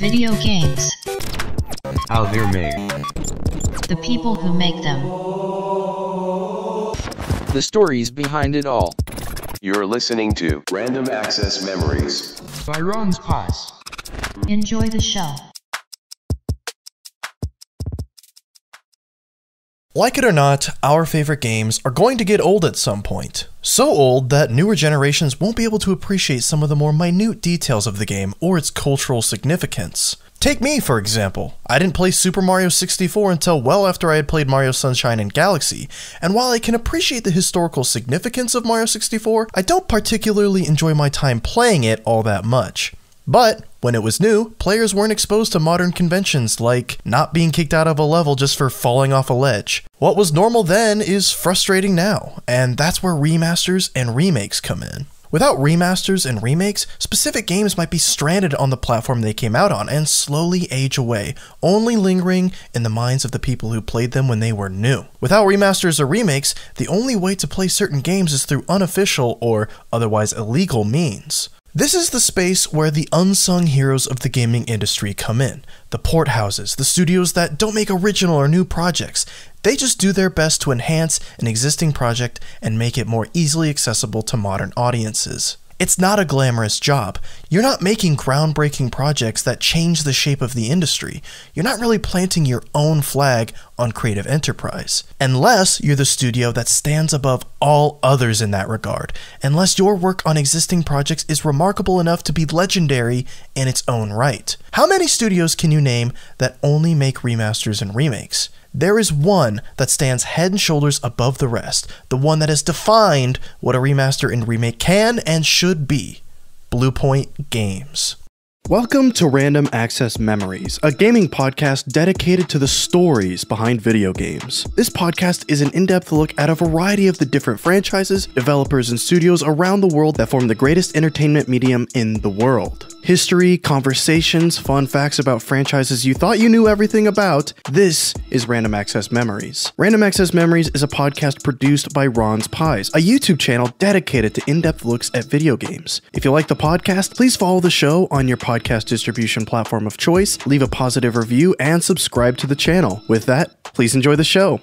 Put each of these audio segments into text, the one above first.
Video games. How they're made. The people who make them. The stories behind it all. You're listening to Random Access Memories by Ron's Paws. Enjoy the show. Like it or not, our favorite games are going to get old at some point. So old that newer generations won't be able to appreciate some of the more minute details of the game or its cultural significance. Take me, for example. I didn't play Super Mario 64 until well after I had played Mario Sunshine and Galaxy, and while I can appreciate the historical significance of Mario 64, I don't particularly enjoy my time playing it all that much. But when it was new, players weren't exposed to modern conventions like not being kicked out of a level just for falling off a ledge. What was normal then is frustrating now, and that's where remasters and remakes come in. Without remasters and remakes, specific games might be stranded on the platform they came out on and slowly age away, only lingering in the minds of the people who played them when they were new. Without remasters or remakes, the only way to play certain games is through unofficial or otherwise illegal means. This is the space where the unsung heroes of the gaming industry come in the port houses, the studios that don't make original or new projects. They just do their best to enhance an existing project and make it more easily accessible to modern audiences. It's not a glamorous job. You're not making groundbreaking projects that change the shape of the industry. You're not really planting your own flag on creative enterprise. Unless you're the studio that stands above all others in that regard. Unless your work on existing projects is remarkable enough to be legendary in its own right. How many studios can you name that only make remasters and remakes? There is one that stands head and shoulders above the rest, the one that has defined what a remaster and remake can and should be Bluepoint Games. Welcome to Random Access Memories, a gaming podcast dedicated to the stories behind video games. This podcast is an in depth look at a variety of the different franchises, developers, and studios around the world that form the greatest entertainment medium in the world history, conversations, fun facts about franchises you thought you knew everything about. This is Random Access Memories. Random Access Memories is a podcast produced by Ron's Pies, a YouTube channel dedicated to in-depth looks at video games. If you like the podcast, please follow the show on your podcast distribution platform of choice, leave a positive review, and subscribe to the channel. With that, please enjoy the show.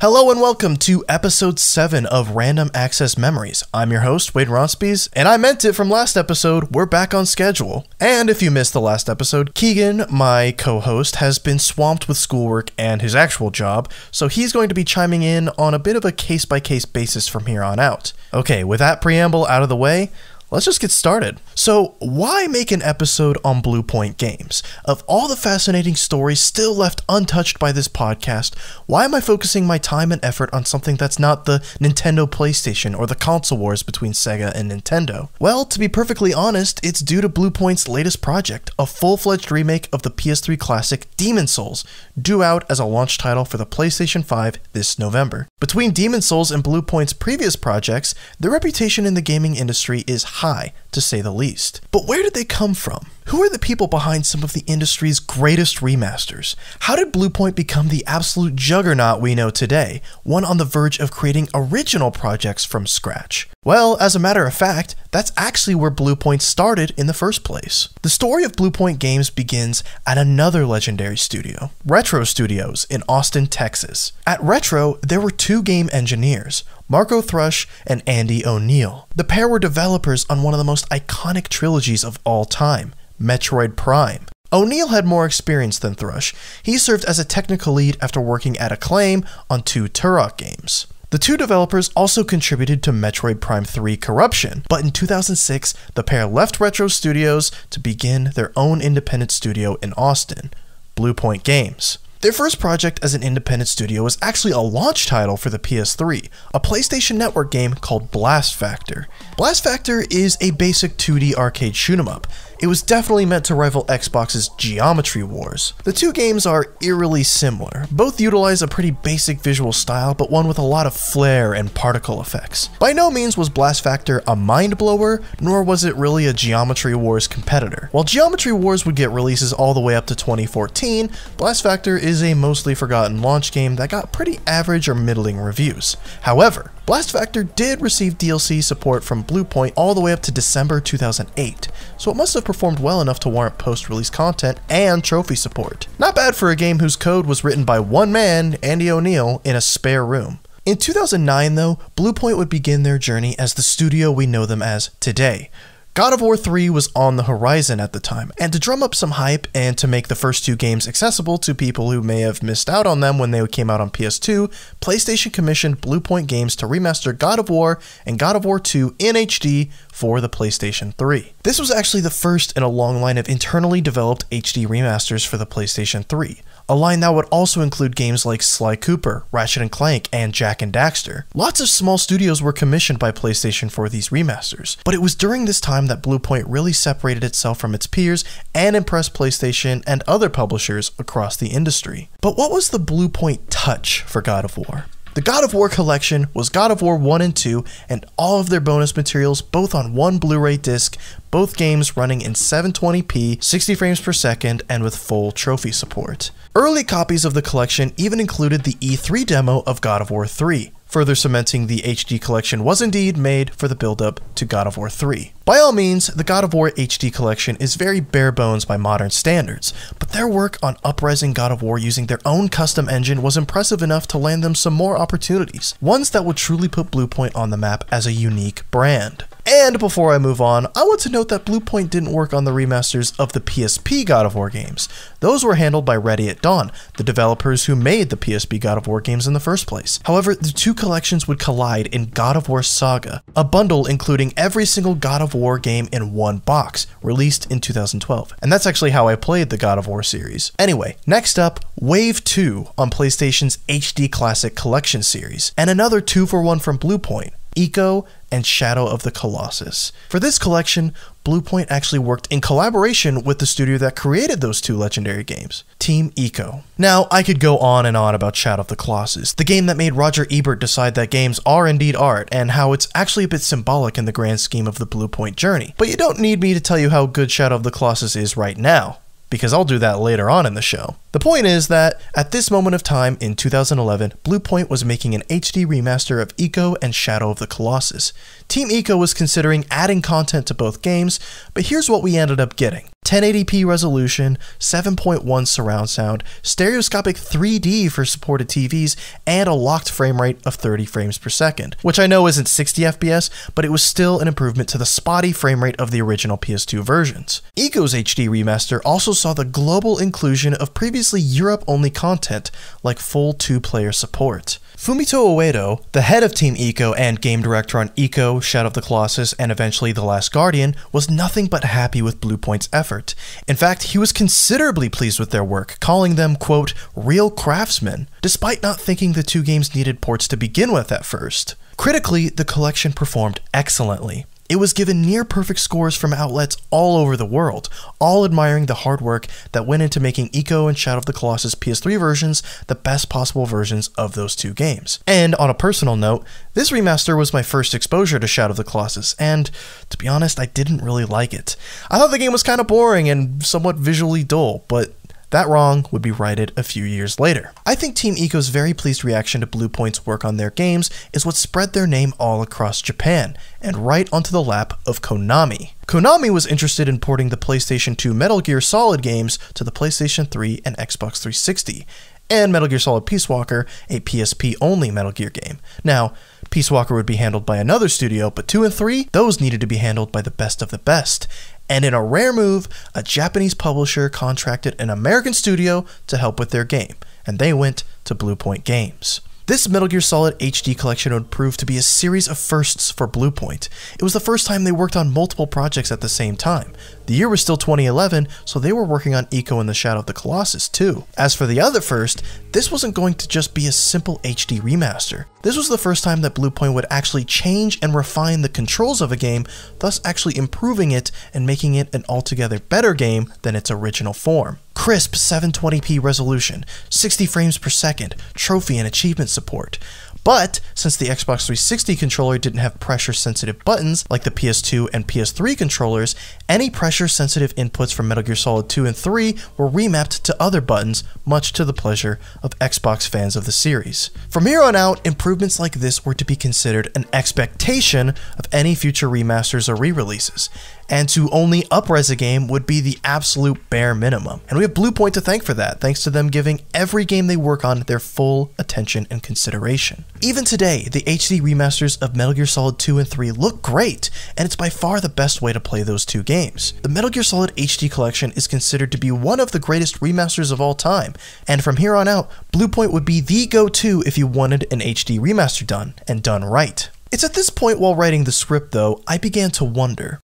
Hello and welcome to episode 7 of Random Access Memories. I'm your host, Wade Ronsbys, and I meant it from last episode. We're back on schedule. And if you missed the last episode, Keegan, my co host, has been swamped with schoolwork and his actual job, so he's going to be chiming in on a bit of a case by case basis from here on out. Okay, with that preamble out of the way, let's just get started. So, why make an episode on Blue Point Games? Of all the fascinating stories still left untouched by this podcast, why am I focusing my time and effort on something that's not the Nintendo PlayStation or the console wars between Sega and Nintendo? Well, to be perfectly honest, it's due to Blue Point's latest project, a full fledged remake of the PS3 classic Demon Souls, due out as a launch title for the PlayStation 5 this November. Between Demon Souls and Blue Point's previous projects, their reputation in the gaming industry is high, to say the least. But where did they come from? Who are the people behind some of the industry's greatest remasters? How did Bluepoint become the absolute juggernaut we know today, one on the verge of creating original projects from scratch? Well, as a matter of fact, that's actually where Bluepoint started in the first place. The story of Bluepoint Games begins at another legendary studio, Retro Studios in Austin, Texas. At Retro, there were two game engineers, Marco Thrush, and Andy O'Neill. The pair were developers on one of the most iconic trilogies of all time, Metroid Prime. O'Neill had more experience than Thrush. He served as a technical lead after working at Acclaim on two Turok games. The two developers also contributed to Metroid Prime 3 Corruption, but in 2006, the pair left Retro Studios to begin their own independent studio in Austin, Blue Point Games. Their first project as an independent studio was actually a launch title for the PS3, a PlayStation Network game called Blast Factor. Blast Factor is a basic 2D arcade shoot 'em up, it was definitely meant to rival Xbox's Geometry Wars. The two games are eerily similar. Both utilize a pretty basic visual style, but one with a lot of flair and particle effects. By no means was Blast Factor a mind blower, nor was it really a Geometry Wars competitor. While Geometry Wars would get releases all the way up to 2014, Blast Factor is a mostly forgotten launch game that got pretty average or middling reviews. However, Blast Factor did receive DLC support from Bluepoint all the way up to December 2008, so it must have performed well enough to warrant post-release content and trophy support. Not bad for a game whose code was written by one man, Andy O'Neill, in a spare room. In 2009, though, Bluepoint would begin their journey as the studio we know them as today, God of War 3 was on the horizon at the time, and to drum up some hype and to make the first two games accessible to people who may have missed out on them when they came out on PS2, PlayStation commissioned Bluepoint Games to remaster God of War and God of War 2 in HD for the PlayStation 3. This was actually the first in a long line of internally developed HD remasters for the PlayStation 3 a line that would also include games like Sly Cooper, Ratchet and Clank, and Jack and Daxter. Lots of small studios were commissioned by PlayStation for these remasters, but it was during this time that Bluepoint really separated itself from its peers and impressed PlayStation and other publishers across the industry. But what was the Bluepoint touch for God of War? The God of War collection was God of War 1 and 2 and all of their bonus materials both on one Blu-ray disc, both games running in 720p, 60 frames per second, and with full trophy support. Early copies of the collection even included the E3 demo of God of War 3, further cementing the HD collection was indeed made for the build-up to God of War 3. By all means, the God of War HD collection is very bare bones by modern standards, but their work on uprising God of War using their own custom engine was impressive enough to land them some more opportunities, ones that would truly put Bluepoint on the map as a unique brand. And before I move on, I want to note that Bluepoint didn't work on the remasters of the PSP God of War games. Those were handled by Ready at Dawn, the developers who made the PSP God of War games in the first place. However, the two collections would collide in God of War Saga, a bundle including every single God of War game in one box, released in 2012. And that's actually how I played the God of War series. Anyway, next up, Wave 2 on PlayStation's HD Classic Collection series, and another 2 for 1 from Bluepoint. Eco, and Shadow of the Colossus. For this collection, Bluepoint actually worked in collaboration with the studio that created those two legendary games, Team Eco. Now, I could go on and on about Shadow of the Colossus, the game that made Roger Ebert decide that games are indeed art and how it's actually a bit symbolic in the grand scheme of the Bluepoint journey. But you don't need me to tell you how good Shadow of the Colossus is right now because I'll do that later on in the show. The point is that at this moment of time in 2011, Bluepoint was making an HD remaster of Eco and Shadow of the Colossus. Team Eco was considering adding content to both games, but here's what we ended up getting. 1080p resolution, 7.1 surround sound, stereoscopic 3D for supported TVs, and a locked frame rate of 30 frames per second, which I know isn't 60 FPS, but it was still an improvement to the spotty frame rate of the original PS2 versions. Eco's HD remaster also saw the global inclusion of previously Europe only content, like full two player support. Fumito Uedo, the head of Team Eco and game director on Eco, Shadow of the Colossus, and eventually The Last Guardian, was nothing but happy with Bluepoint's effort. In fact, he was considerably pleased with their work, calling them, quote, real craftsmen, despite not thinking the two games needed ports to begin with at first. Critically, the collection performed excellently, it was given near perfect scores from outlets all over the world, all admiring the hard work that went into making Eco and Shadow of the Colossus PS3 versions the best possible versions of those two games. And on a personal note, this remaster was my first exposure to Shadow of the Colossus, and to be honest, I didn't really like it. I thought the game was kind of boring and somewhat visually dull, but that wrong would be righted a few years later. I think Team Eco's very pleased reaction to Bluepoint's work on their games is what spread their name all across Japan, and right onto the lap of Konami. Konami was interested in porting the PlayStation 2 Metal Gear Solid games to the PlayStation 3 and Xbox 360, and Metal Gear Solid Peace Walker, a PSP only Metal Gear game. Now, Peace Walker would be handled by another studio, but 2 and 3, those needed to be handled by the best of the best. And in a rare move, a Japanese publisher contracted an American studio to help with their game, and they went to Blue Point Games. This Metal Gear Solid HD collection would prove to be a series of firsts for Bluepoint. It was the first time they worked on multiple projects at the same time. The year was still 2011, so they were working on Eco and the Shadow of the Colossus too. As for the other first, this wasn't going to just be a simple HD remaster. This was the first time that Bluepoint would actually change and refine the controls of a game, thus actually improving it and making it an altogether better game than its original form crisp 720p resolution, 60 frames per second, trophy and achievement support. But since the Xbox 360 controller didn't have pressure sensitive buttons like the PS2 and PS3 controllers, any pressure sensitive inputs from Metal Gear Solid 2 and 3 were remapped to other buttons, much to the pleasure of Xbox fans of the series. From here on out, improvements like this were to be considered an expectation of any future remasters or re releases, and to only upres a game would be the absolute bare minimum. And we have Bluepoint to thank for that, thanks to them giving every game they work on their full attention and consideration. Even today, the HD remasters of Metal Gear Solid 2 and 3 look great, and it's by far the best way to play those two games. The Metal Gear Solid HD Collection is considered to be one of the greatest remasters of all time, and from here on out, Bluepoint would be the go-to if you wanted an HD remaster done, and done right. It's at this point while writing the script though, I began to wonder,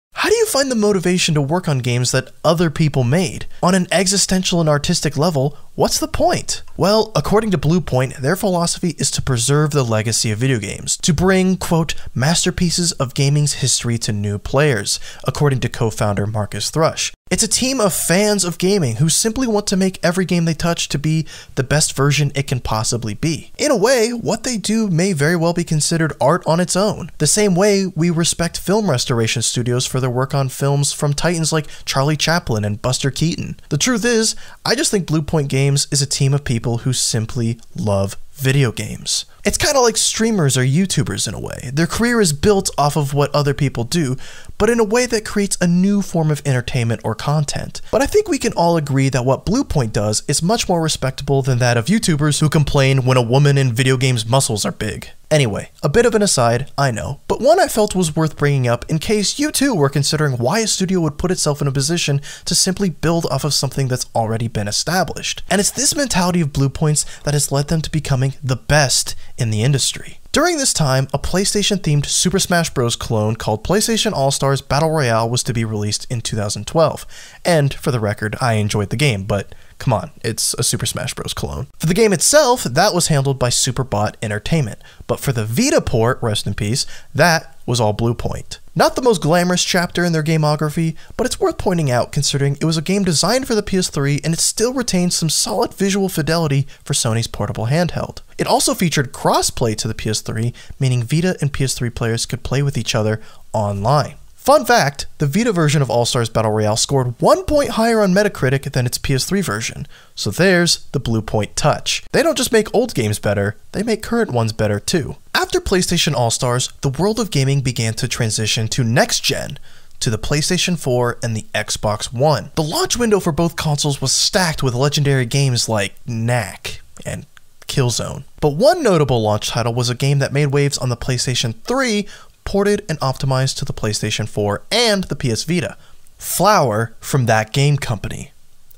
you find the motivation to work on games that other people made? On an existential and artistic level, what's the point? Well, according to Bluepoint, their philosophy is to preserve the legacy of video games, to bring, quote, masterpieces of gaming's history to new players, according to co founder Marcus Thrush. It's a team of fans of gaming who simply want to make every game they touch to be the best version it can possibly be. In a way, what they do may very well be considered art on its own, the same way we respect film restoration studios for their work on films from titans like Charlie Chaplin and Buster Keaton. The truth is, I just think Blue Point Games is a team of people who simply love video games. It's kind of like streamers or YouTubers in a way. Their career is built off of what other people do, but in a way that creates a new form of entertainment or content. But I think we can all agree that what Bluepoint does is much more respectable than that of YouTubers who complain when a woman in video games' muscles are big. Anyway, a bit of an aside, I know, but one I felt was worth bringing up in case you too were considering why a studio would put itself in a position to simply build off of something that's already been established. And it's this mentality of Blue Points that has led them to becoming the best in the industry. During this time, a PlayStation themed Super Smash Bros. clone called PlayStation All Stars Battle Royale was to be released in 2012. And for the record, I enjoyed the game, but Come on, it's a Super Smash Bros. clone. For the game itself, that was handled by Superbot Entertainment, but for the Vita port, rest in peace, that was all Bluepoint. Not the most glamorous chapter in their gamography, but it's worth pointing out considering it was a game designed for the PS3 and it still retains some solid visual fidelity for Sony's portable handheld. It also featured crossplay to the PS3, meaning Vita and PS3 players could play with each other online. Fun fact, the Vita version of All-Stars Battle Royale scored one point higher on Metacritic than its PS3 version, so there's the Blue Point touch. They don't just make old games better, they make current ones better too. After PlayStation All-Stars, the world of gaming began to transition to next-gen, to the PlayStation 4 and the Xbox One. The launch window for both consoles was stacked with legendary games like Knack and Killzone. But one notable launch title was a game that made waves on the PlayStation 3 ported and optimized to the PlayStation 4 and the PS Vita. Flower from That Game Company.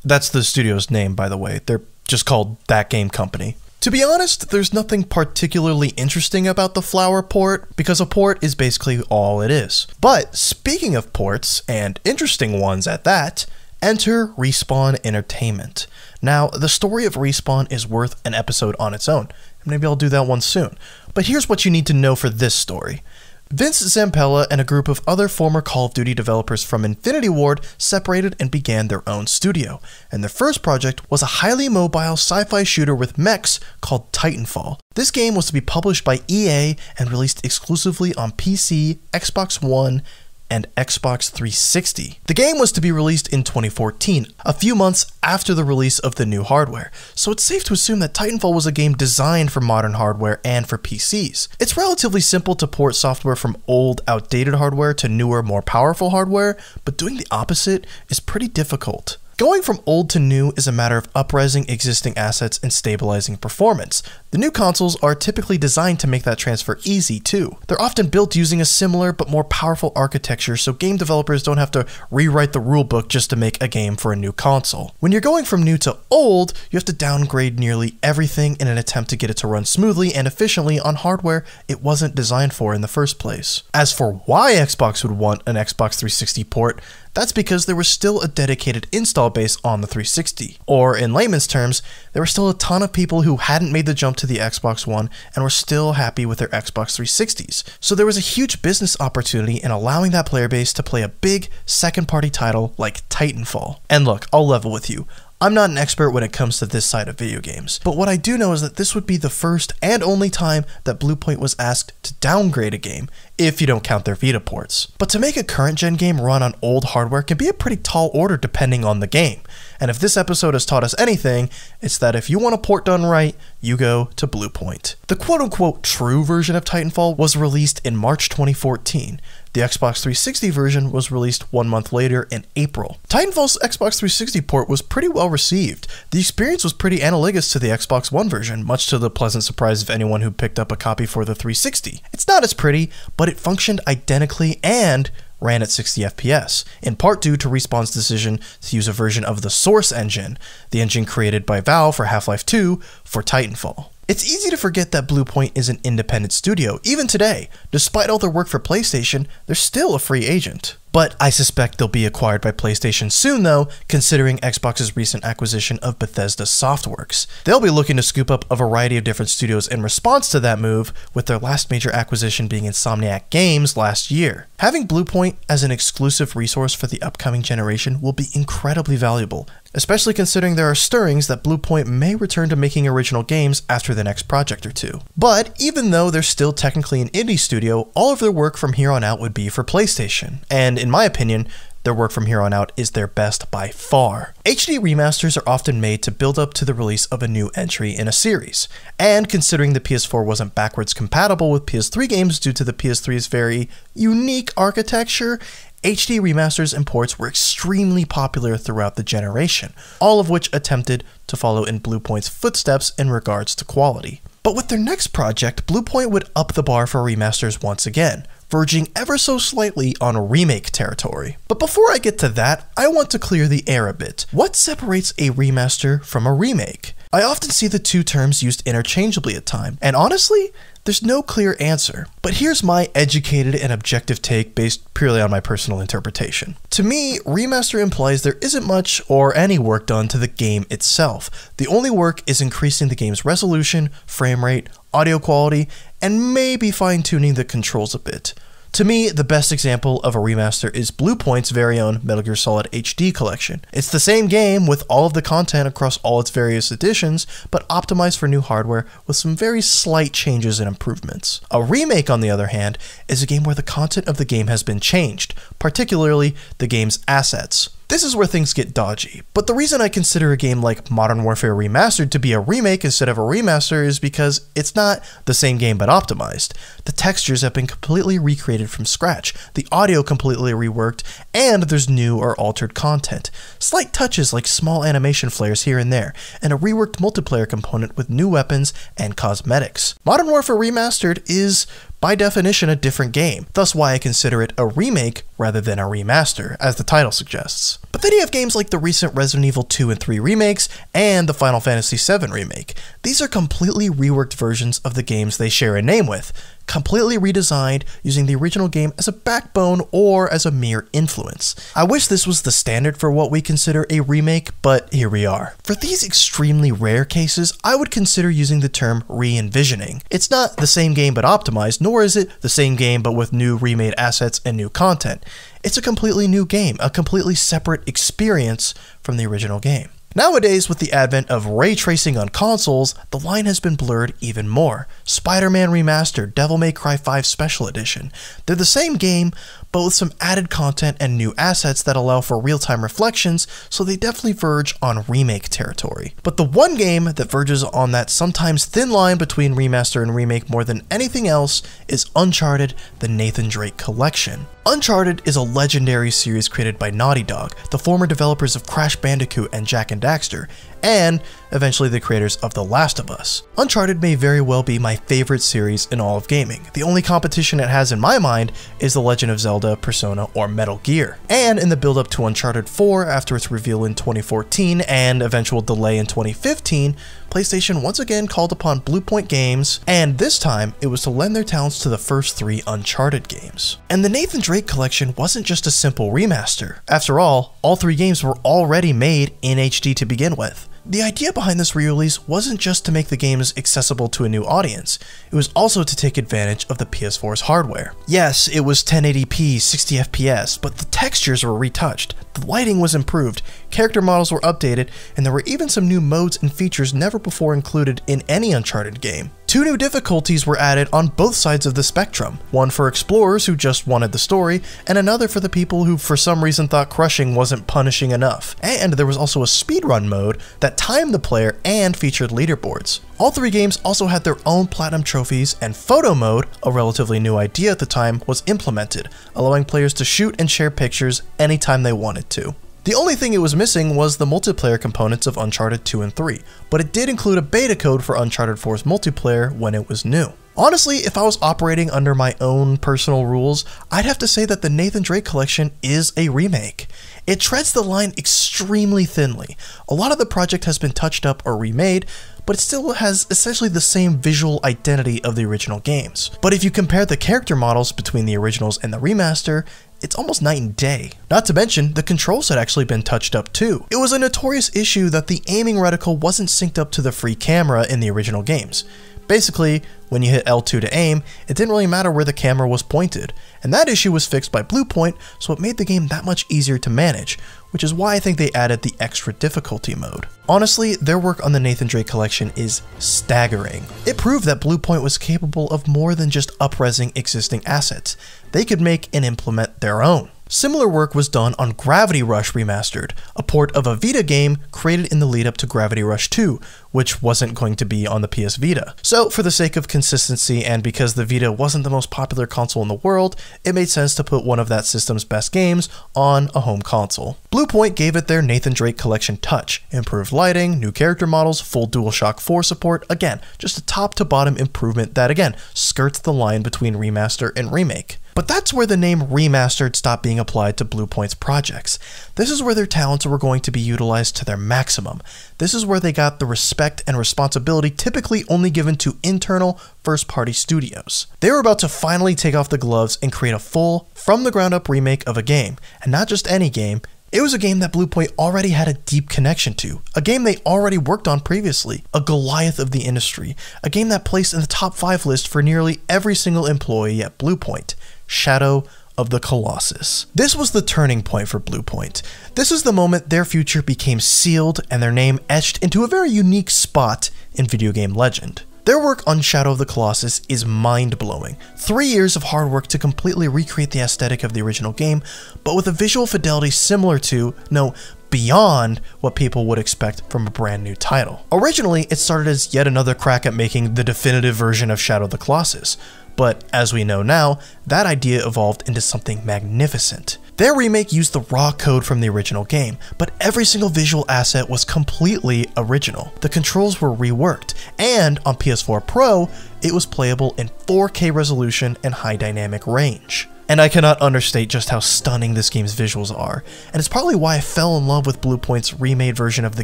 That's the studio's name, by the way. They're just called That Game Company. To be honest, there's nothing particularly interesting about the flower port, because a port is basically all it is. But speaking of ports, and interesting ones at that, enter Respawn Entertainment. Now, the story of Respawn is worth an episode on its own. Maybe I'll do that one soon. But here's what you need to know for this story. Vince Zampella and a group of other former Call of Duty developers from Infinity Ward separated and began their own studio, and their first project was a highly mobile sci fi shooter with mechs called Titanfall. This game was to be published by EA and released exclusively on PC, Xbox One, and Xbox 360. The game was to be released in 2014, a few months after the release of the new hardware, so it's safe to assume that Titanfall was a game designed for modern hardware and for PCs. It's relatively simple to port software from old, outdated hardware to newer, more powerful hardware, but doing the opposite is pretty difficult. Going from old to new is a matter of uprising existing assets and stabilizing performance. The new consoles are typically designed to make that transfer easy too. They're often built using a similar but more powerful architecture so game developers don't have to rewrite the rulebook just to make a game for a new console. When you're going from new to old, you have to downgrade nearly everything in an attempt to get it to run smoothly and efficiently on hardware it wasn't designed for in the first place. As for why Xbox would want an Xbox 360 port, that's because there was still a dedicated install install base on the 360. Or in layman's terms, there were still a ton of people who hadn't made the jump to the Xbox One and were still happy with their Xbox 360s. So there was a huge business opportunity in allowing that player base to play a big second party title like Titanfall. And look, I'll level with you. I'm not an expert when it comes to this side of video games, but what I do know is that this would be the first and only time that Bluepoint was asked to downgrade a game, if you don't count their Vita ports. But to make a current gen game run on old hardware can be a pretty tall order depending on the game, and if this episode has taught us anything, it's that if you want a port done right, you go to Bluepoint. The quote unquote true version of Titanfall was released in March 2014, the Xbox 360 version was released one month later in April. Titanfall's Xbox 360 port was pretty well received. The experience was pretty analogous to the Xbox One version, much to the pleasant surprise of anyone who picked up a copy for the 360. It's not as pretty, but it functioned identically and ran at 60 FPS, in part due to Respawn's decision to use a version of the Source engine, the engine created by Valve for Half Life 2 for Titanfall. It's easy to forget that Bluepoint is an independent studio. Even today, despite all their work for PlayStation, they're still a free agent but I suspect they'll be acquired by PlayStation soon, though, considering Xbox's recent acquisition of Bethesda Softworks. They'll be looking to scoop up a variety of different studios in response to that move, with their last major acquisition being Insomniac Games last year. Having Bluepoint as an exclusive resource for the upcoming generation will be incredibly valuable, especially considering there are stirrings that Bluepoint may return to making original games after the next project or two. But even though they're still technically an indie studio, all of their work from here on out would be for PlayStation, and and in my opinion, their work from here on out is their best by far. HD remasters are often made to build up to the release of a new entry in a series, and considering the PS4 wasn't backwards compatible with PS3 games due to the PS3's very unique architecture, HD remasters and ports were extremely popular throughout the generation, all of which attempted to follow in Bluepoint's footsteps in regards to quality. But with their next project, Bluepoint would up the bar for remasters once again, verging ever so slightly on remake territory. But before I get to that, I want to clear the air a bit. What separates a remaster from a remake? I often see the two terms used interchangeably at times, and honestly, there's no clear answer. But here's my educated and objective take based purely on my personal interpretation. To me, remaster implies there isn't much or any work done to the game itself. The only work is increasing the game's resolution, frame rate, audio quality, and maybe fine tuning the controls a bit. To me, the best example of a remaster is Bluepoint's very own Metal Gear Solid HD collection. It's the same game with all of the content across all its various editions, but optimized for new hardware with some very slight changes and improvements. A remake, on the other hand, is a game where the content of the game has been changed, particularly the game's assets. This is where things get dodgy, but the reason I consider a game like Modern Warfare Remastered to be a remake instead of a remaster is because it's not the same game but optimized. The textures have been completely recreated from scratch, the audio completely reworked, and there's new or altered content. Slight touches like small animation flares here and there, and a reworked multiplayer component with new weapons and cosmetics. Modern Warfare Remastered is by definition a different game, thus why I consider it a remake rather than a remaster, as the title suggests. But then you have games like the recent Resident Evil 2 and 3 remakes, and the Final Fantasy VII remake. These are completely reworked versions of the games they share a name with, completely redesigned using the original game as a backbone or as a mere influence. I wish this was the standard for what we consider a remake, but here we are. For these extremely rare cases, I would consider using the term re-envisioning. It's not the same game but optimized, nor is it the same game but with new remade assets and new content. It's a completely new game, a completely separate experience from the original game. Nowadays, with the advent of ray tracing on consoles, the line has been blurred even more. Spider Man Remastered, Devil May Cry 5 Special Edition. They're the same game, but with some added content and new assets that allow for real-time reflections, so they definitely verge on remake territory. But the one game that verges on that sometimes thin line between remaster and remake more than anything else is Uncharted The Nathan Drake Collection. Uncharted is a legendary series created by Naughty Dog, the former developers of Crash Bandicoot and Jack and Daxter, and eventually the creators of The Last of Us. Uncharted may very well be my favorite series in all of gaming. The only competition it has in my mind is The Legend of Zelda, Persona, or Metal Gear. And in the build up to Uncharted 4 after its reveal in 2014 and eventual delay in 2015, PlayStation once again called upon Bluepoint Games, and this time it was to lend their talents to the first three Uncharted games. And the Nathan Drake collection wasn't just a simple remaster. After all, all three games were already made in HD to begin with. The idea behind this re-release wasn't just to make the games accessible to a new audience, it was also to take advantage of the PS4's hardware. Yes, it was 1080p, 60fps, but the textures were retouched, the lighting was improved, character models were updated, and there were even some new modes and features never before included in any Uncharted game. Two new difficulties were added on both sides of the spectrum, one for explorers who just wanted the story, and another for the people who for some reason thought crushing wasn't punishing enough. And there was also a speedrun mode that timed the player and featured leaderboards. All three games also had their own platinum trophies, and photo mode, a relatively new idea at the time, was implemented, allowing players to shoot and share pictures anytime they wanted to. The only thing it was missing was the multiplayer components of Uncharted 2 and 3, but it did include a beta code for Uncharted 4's multiplayer when it was new. Honestly, if I was operating under my own personal rules, I'd have to say that the Nathan Drake collection is a remake. It treads the line extremely thinly. A lot of the project has been touched up or remade, but it still has essentially the same visual identity of the original games. But if you compare the character models between the originals and the remaster, it's almost night and day. Not to mention, the controls had actually been touched up too. It was a notorious issue that the aiming reticle wasn't synced up to the free camera in the original games. Basically, when you hit L2 to aim, it didn't really matter where the camera was pointed, and that issue was fixed by Bluepoint, so it made the game that much easier to manage, which is why I think they added the extra difficulty mode. Honestly, their work on the Nathan Drake collection is staggering. It proved that Bluepoint was capable of more than just upresing existing assets. They could make and implement their own. Similar work was done on Gravity Rush Remastered, a port of a Vita game created in the lead up to Gravity Rush 2, which wasn't going to be on the PS Vita. So, for the sake of consistency and because the Vita wasn't the most popular console in the world, it made sense to put one of that system's best games on a home console. Bluepoint gave it their Nathan Drake Collection touch improved lighting, new character models, full DualShock 4 support, again, just a top to bottom improvement that, again, skirts the line between remaster and remake. But that's where the name remastered stopped being applied to Bluepoint's projects. This is where their talents were going to be utilized to their maximum. This is where they got the respect and responsibility typically only given to internal first party studios. They were about to finally take off the gloves and create a full, from the ground up remake of a game, and not just any game, it was a game that Bluepoint already had a deep connection to, a game they already worked on previously, a Goliath of the industry, a game that placed in the top 5 list for nearly every single employee at Bluepoint. Shadow of the Colossus. This was the turning point for Bluepoint. This is the moment their future became sealed and their name etched into a very unique spot in video game legend. Their work on Shadow of the Colossus is mind-blowing. Three years of hard work to completely recreate the aesthetic of the original game, but with a visual fidelity similar to, no, beyond what people would expect from a brand new title. Originally, it started as yet another crack at making the definitive version of Shadow of the Colossus, but as we know now, that idea evolved into something magnificent. Their remake used the raw code from the original game, but every single visual asset was completely original. The controls were reworked, and on PS4 Pro, it was playable in 4K resolution and high dynamic range. And I cannot understate just how stunning this game's visuals are, and it's probably why I fell in love with Bluepoint's remade version of the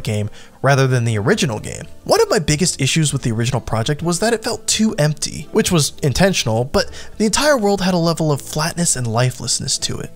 game rather than the original game. One of my biggest issues with the original project was that it felt too empty, which was intentional, but the entire world had a level of flatness and lifelessness to it.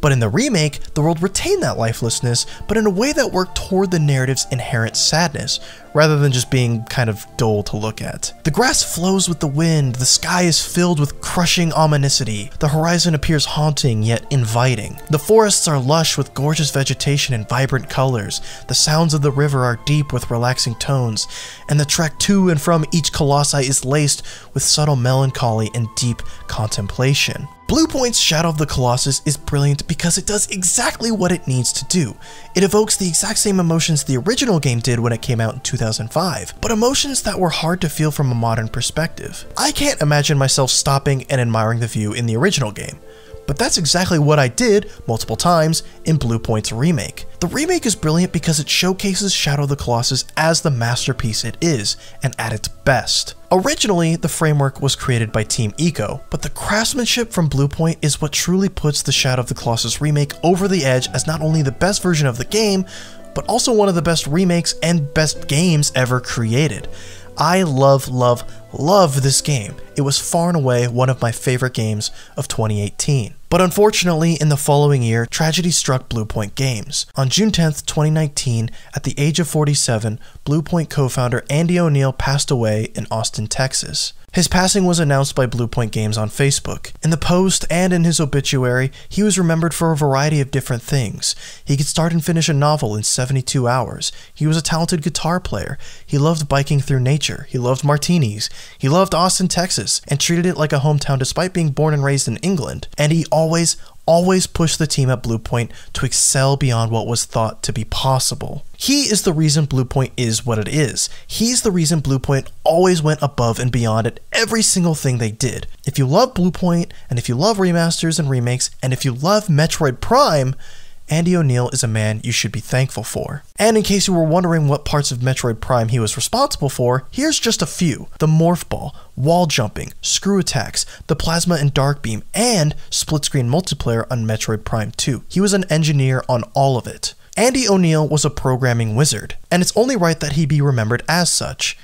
But in the remake, the world retained that lifelessness, but in a way that worked toward the narrative's inherent sadness, rather than just being kind of dull to look at. The grass flows with the wind, the sky is filled with crushing ominosity, the horizon appears haunting yet inviting. The forests are lush with gorgeous vegetation and vibrant colors, the sounds of the river are deep with relaxing tones, and the trek to and from each colossi is laced with subtle melancholy and deep contemplation. Bluepoint's Shadow of the Colossus is brilliant because it does exactly what it needs to do. It evokes the exact same emotions the original game did when it came out in 2005, but emotions that were hard to feel from a modern perspective. I can't imagine myself stopping and admiring the view in the original game but that's exactly what I did multiple times in Blue Point's remake. The remake is brilliant because it showcases Shadow of the Colossus as the masterpiece it is, and at its best. Originally, the framework was created by Team Eco, but the craftsmanship from Bluepoint is what truly puts the Shadow of the Colossus remake over the edge as not only the best version of the game, but also one of the best remakes and best games ever created. I love, love, love this game. It was far and away one of my favorite games of 2018. But unfortunately, in the following year, tragedy struck Bluepoint Games. On June 10, 2019, at the age of 47, Bluepoint co-founder Andy O'Neill passed away in Austin, Texas. His passing was announced by Bluepoint Games on Facebook. In the post and in his obituary, he was remembered for a variety of different things. He could start and finish a novel in 72 hours. He was a talented guitar player. He loved biking through nature. He loved martinis. He loved Austin, Texas, and treated it like a hometown despite being born and raised in England. And he always, always pushed the team at Blue Point to excel beyond what was thought to be possible. He is the reason Blue Point is what it is. He's the reason Blue Point always went above and beyond at every single thing they did. If you love Blue Point, and if you love remasters and remakes, and if you love Metroid Prime, Andy O'Neill is a man you should be thankful for. And in case you were wondering what parts of Metroid Prime he was responsible for, here's just a few. The Morph Ball, wall jumping, screw attacks, the plasma and dark beam, and split-screen multiplayer on Metroid Prime 2. He was an engineer on all of it. Andy O'Neill was a programming wizard, and it's only right that he be remembered as such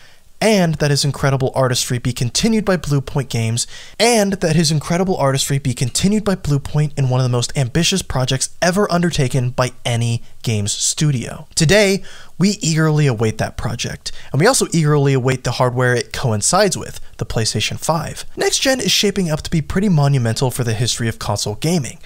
and that his incredible artistry be continued by Blue Point Games, and that his incredible artistry be continued by Blue Point in one of the most ambitious projects ever undertaken by any games studio. Today, we eagerly await that project, and we also eagerly await the hardware it coincides with, the PlayStation 5. Next gen is shaping up to be pretty monumental for the history of console gaming.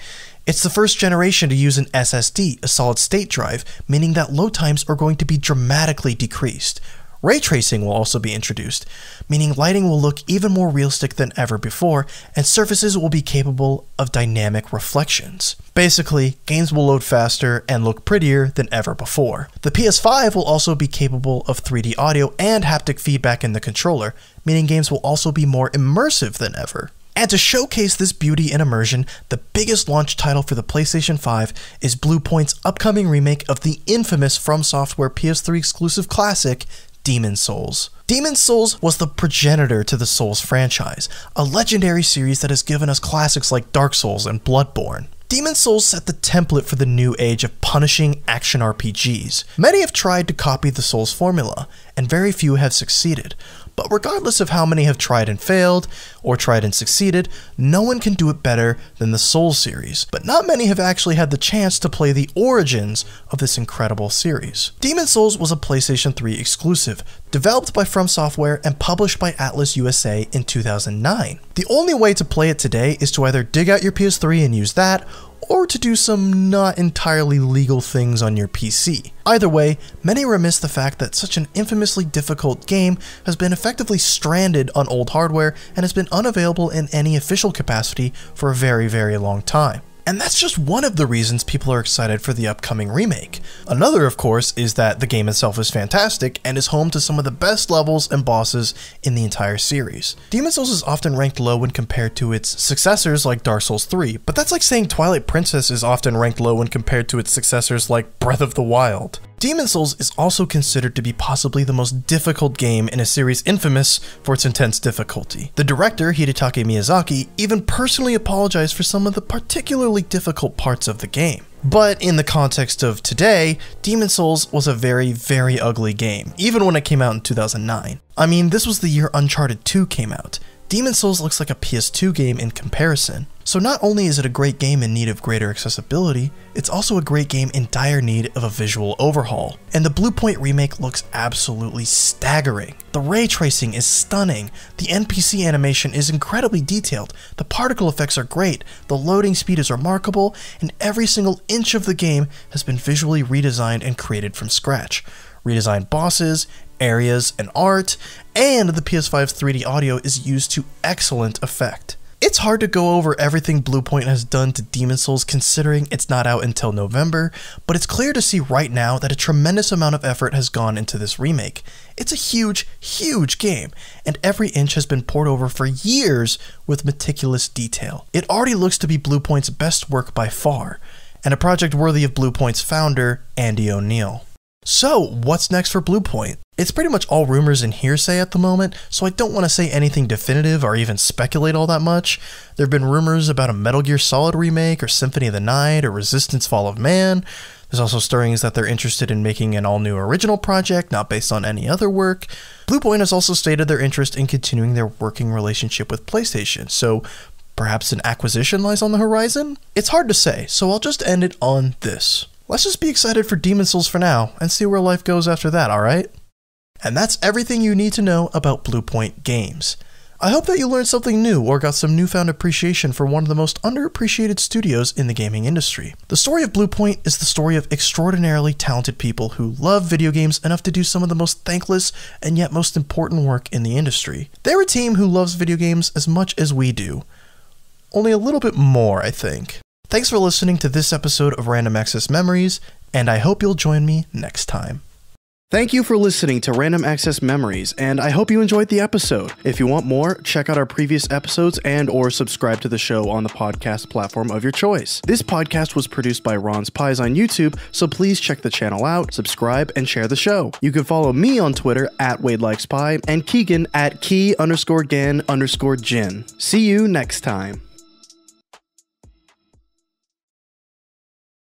It's the first generation to use an SSD, a solid state drive, meaning that load times are going to be dramatically decreased. Ray tracing will also be introduced, meaning lighting will look even more realistic than ever before, and surfaces will be capable of dynamic reflections. Basically, games will load faster and look prettier than ever before. The PS5 will also be capable of 3D audio and haptic feedback in the controller, meaning games will also be more immersive than ever. And to showcase this beauty and immersion, the biggest launch title for the PlayStation 5 is Bluepoint's upcoming remake of the infamous From Software PS3 exclusive classic, Demon Souls. Demon Souls was the progenitor to the Souls franchise, a legendary series that has given us classics like Dark Souls and Bloodborne. Demon Souls set the template for the new age of punishing action RPGs. Many have tried to copy the Souls formula, and very few have succeeded, but regardless of how many have tried and failed, or tried and succeeded, no one can do it better than the Soul series. But not many have actually had the chance to play the origins of this incredible series. Demon Souls was a PlayStation 3 exclusive, developed by From Software and published by Atlas USA in 2009. The only way to play it today is to either dig out your PS3 and use that, or to do some not entirely legal things on your PC. Either way, many remiss the fact that such an infamously difficult game has been effectively stranded on old hardware and has been unavailable in any official capacity for a very, very long time. And that's just one of the reasons people are excited for the upcoming remake. Another, of course, is that the game itself is fantastic and is home to some of the best levels and bosses in the entire series. Demon's Souls is often ranked low when compared to its successors like Dark Souls 3, but that's like saying Twilight Princess is often ranked low when compared to its successors like Breath of the Wild. Demon Souls is also considered to be possibly the most difficult game in a series infamous for its intense difficulty. The director, Hidetake Miyazaki, even personally apologized for some of the particularly difficult parts of the game. But in the context of today, Demon Souls was a very, very ugly game, even when it came out in 2009. I mean, this was the year Uncharted 2 came out, Demon Souls looks like a PS2 game in comparison. So not only is it a great game in need of greater accessibility, it's also a great game in dire need of a visual overhaul. And the Bluepoint remake looks absolutely staggering. The ray tracing is stunning, the NPC animation is incredibly detailed, the particle effects are great, the loading speed is remarkable, and every single inch of the game has been visually redesigned and created from scratch redesigned bosses, areas, and art, and the PS5's 3D audio is used to excellent effect. It's hard to go over everything Bluepoint has done to Demon Souls considering it's not out until November, but it's clear to see right now that a tremendous amount of effort has gone into this remake. It's a huge, huge game, and every inch has been poured over for years with meticulous detail. It already looks to be Bluepoint's best work by far, and a project worthy of Bluepoint's founder, Andy O'Neill. So, what's next for Bluepoint? It's pretty much all rumors and hearsay at the moment, so I don't want to say anything definitive or even speculate all that much. There have been rumors about a Metal Gear Solid remake, or Symphony of the Night, or Resistance Fall of Man. There's also stirrings that they're interested in making an all new original project, not based on any other work. Blue Point has also stated their interest in continuing their working relationship with PlayStation, so perhaps an acquisition lies on the horizon? It's hard to say, so I'll just end it on this. Let's just be excited for Demon Souls for now and see where life goes after that, alright? And that's everything you need to know about Bluepoint Games. I hope that you learned something new or got some newfound appreciation for one of the most underappreciated studios in the gaming industry. The story of Bluepoint is the story of extraordinarily talented people who love video games enough to do some of the most thankless and yet most important work in the industry. They're a team who loves video games as much as we do. Only a little bit more, I think. Thanks for listening to this episode of Random Access Memories, and I hope you'll join me next time. Thank you for listening to Random Access Memories, and I hope you enjoyed the episode. If you want more, check out our previous episodes and or subscribe to the show on the podcast platform of your choice. This podcast was produced by Ron's Pies on YouTube, so please check the channel out, subscribe, and share the show. You can follow me on Twitter at WadeLikesPie and Keegan at Key underscore Gan underscore Jin. See you next time.